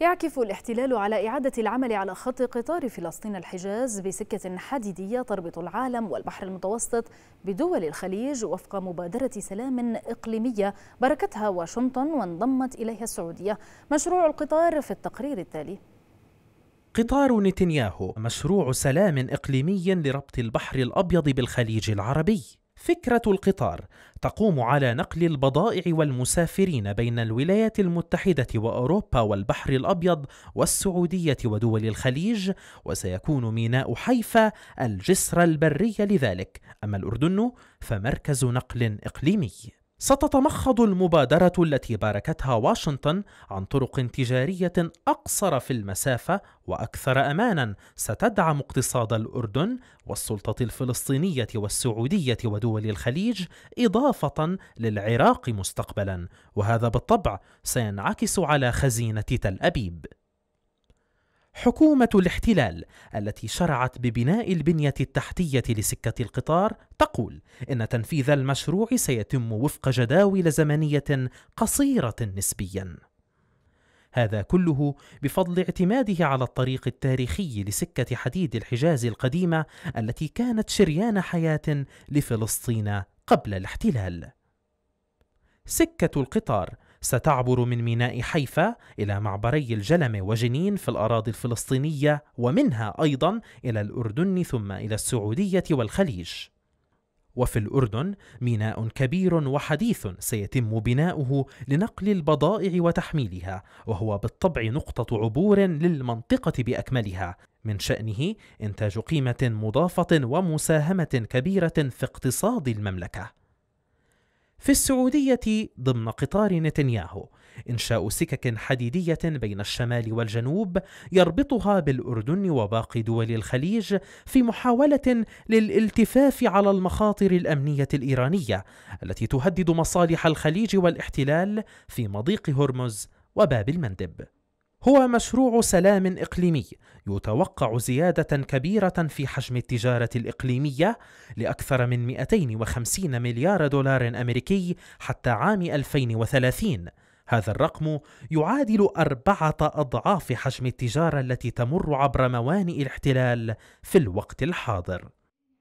يعكف الاحتلال على إعادة العمل على خط قطار فلسطين الحجاز بسكة حديدية تربط العالم والبحر المتوسط بدول الخليج وفق مبادرة سلام إقليمية باركتها واشنطن وانضمت إليها السعودية مشروع القطار في التقرير التالي قطار نتنياهو مشروع سلام إقليمي لربط البحر الأبيض بالخليج العربي فكرة القطار تقوم على نقل البضائع والمسافرين بين الولايات المتحدة وأوروبا والبحر الأبيض والسعودية ودول الخليج وسيكون ميناء حيفا الجسر البري لذلك أما الأردن فمركز نقل إقليمي ستتمخض المبادرة التي باركتها واشنطن عن طرق تجارية أقصر في المسافة وأكثر أمانا ستدعم اقتصاد الأردن والسلطة الفلسطينية والسعودية ودول الخليج إضافة للعراق مستقبلا وهذا بالطبع سينعكس على خزينة تل أبيب حكومة الاحتلال التي شرعت ببناء البنية التحتية لسكة القطار تقول إن تنفيذ المشروع سيتم وفق جداول زمنية قصيرة نسبياً. هذا كله بفضل اعتماده على الطريق التاريخي لسكة حديد الحجاز القديمة التي كانت شريان حياة لفلسطين قبل الاحتلال. سكة القطار ستعبر من ميناء حيفا إلى معبري الجلمة وجنين في الأراضي الفلسطينية ومنها أيضا إلى الأردن ثم إلى السعودية والخليج. وفي الأردن ميناء كبير وحديث سيتم بناؤه لنقل البضائع وتحميلها، وهو بالطبع نقطة عبور للمنطقة بأكملها، من شأنه إنتاج قيمة مضافة ومساهمة كبيرة في اقتصاد المملكة. في السعودية ضمن قطار نتنياهو إنشاء سكك حديدية بين الشمال والجنوب يربطها بالأردن وباقي دول الخليج في محاولة للالتفاف على المخاطر الأمنية الإيرانية التي تهدد مصالح الخليج والاحتلال في مضيق هرمز وباب المندب هو مشروع سلام إقليمي يتوقع زيادة كبيرة في حجم التجارة الإقليمية لأكثر من 250 مليار دولار أمريكي حتى عام 2030 هذا الرقم يعادل أربعة أضعاف حجم التجارة التي تمر عبر موانئ الاحتلال في الوقت الحاضر